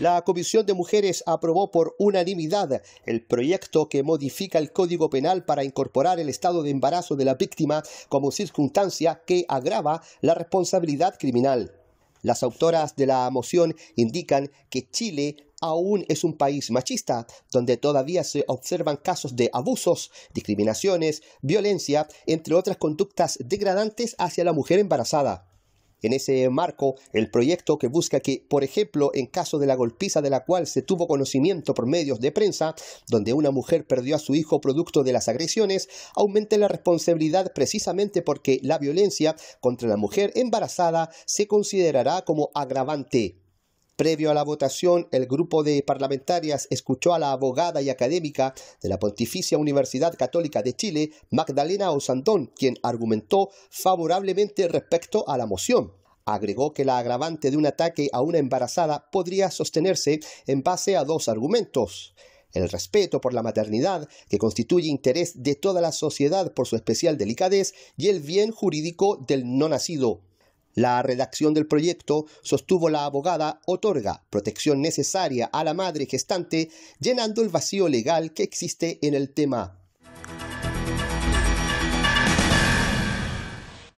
La Comisión de Mujeres aprobó por unanimidad el proyecto que modifica el Código Penal para incorporar el estado de embarazo de la víctima como circunstancia que agrava la responsabilidad criminal. Las autoras de la moción indican que Chile aún es un país machista, donde todavía se observan casos de abusos, discriminaciones, violencia, entre otras conductas degradantes hacia la mujer embarazada. En ese marco, el proyecto que busca que, por ejemplo, en caso de la golpiza de la cual se tuvo conocimiento por medios de prensa, donde una mujer perdió a su hijo producto de las agresiones, aumente la responsabilidad precisamente porque la violencia contra la mujer embarazada se considerará como agravante. Previo a la votación, el grupo de parlamentarias escuchó a la abogada y académica de la Pontificia Universidad Católica de Chile, Magdalena Osandón, quien argumentó favorablemente respecto a la moción. Agregó que la agravante de un ataque a una embarazada podría sostenerse en base a dos argumentos. El respeto por la maternidad, que constituye interés de toda la sociedad por su especial delicadez, y el bien jurídico del no nacido. La redacción del proyecto, sostuvo la abogada, otorga protección necesaria a la madre gestante, llenando el vacío legal que existe en el tema.